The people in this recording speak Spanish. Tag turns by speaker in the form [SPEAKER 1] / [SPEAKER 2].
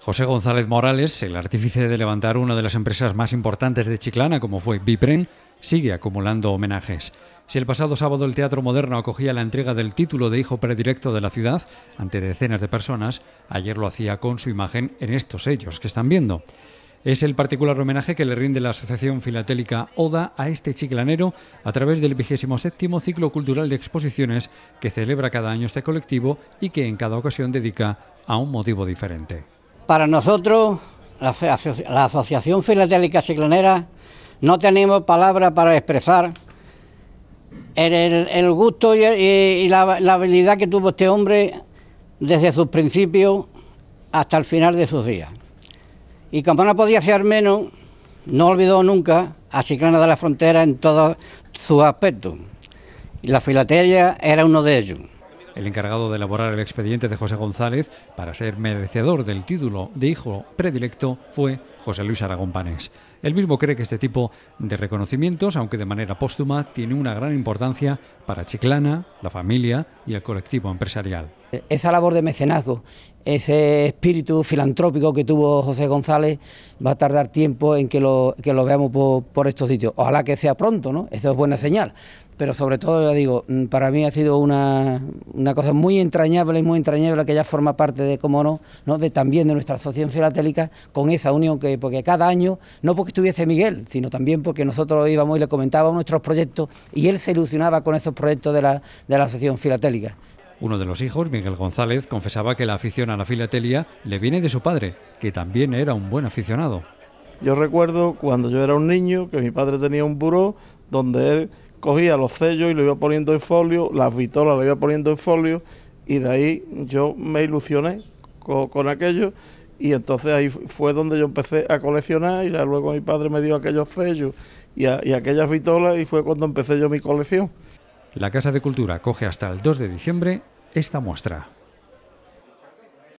[SPEAKER 1] José González Morales, el artífice de levantar una de las empresas más importantes de Chiclana, como fue Bipren, sigue acumulando homenajes. Si el pasado sábado el Teatro Moderno acogía la entrega del título de hijo predirecto de la ciudad ante decenas de personas, ayer lo hacía con su imagen en estos sellos que están viendo. Es el particular homenaje que le rinde la Asociación Filatélica ODA a este chiclanero a través del séptimo ciclo cultural de exposiciones que celebra cada año este colectivo y que en cada ocasión dedica a un motivo diferente.
[SPEAKER 2] Para nosotros, la, Asociación Filatélica Ciclonera, no tenemos palabras para expresar el, gusto y, la, habilidad que tuvo este hombre desde sus principios hasta el final de sus días. Y como no podía ser menos, no olvidó nunca a Ciclana de la Frontera en todos sus aspectos. Y la
[SPEAKER 1] filatelia era uno de ellos el encargado de elaborar el expediente de José González para ser merecedor del título de hijo predilecto fue José Luis Aragón Panes. Él mismo cree que este tipo de reconocimientos, aunque de manera póstuma, tiene una gran importancia para Chiclana, la familia y el colectivo empresarial.
[SPEAKER 3] Esa labor de mecenazgo, ese espíritu filantrópico que tuvo José González, va a tardar tiempo en que lo, veamos por, estos sitios. Ojalá que sea pronto, ¿no? Esto es buena señal pero sobre todo, ya digo, mm, para mí ha sido una, una cosa muy entrañable y muy entrañable que ya forma parte de, como no, ¿no? De, también de nuestra asociación filatélica con esa unión, que, porque cada año, no porque estuviese Miguel, sino también porque nosotros íbamos y le comentábamos nuestros proyectos y él se ilusionaba con esos proyectos de la, de la asociación filatélica.
[SPEAKER 1] Uno de los hijos, Miguel González, confesaba que la afición a la filatelia le viene de su padre, que también era un buen aficionado.
[SPEAKER 4] Yo recuerdo cuando yo era un niño que mi padre tenía un buró donde él cogía los sellos y lo iba poniendo en folio, las vitolas lo iba poniendo en folio y de ahí yo me ilusioné con, aquello y entonces ahí fue donde yo empecé a coleccionar y luego mi padre me dio aquellos sellos y, y aquellas vitolas y fue cuando empecé yo mi colección.
[SPEAKER 1] La Casa de Cultura coge hasta el 2 de diciembre esta muestra.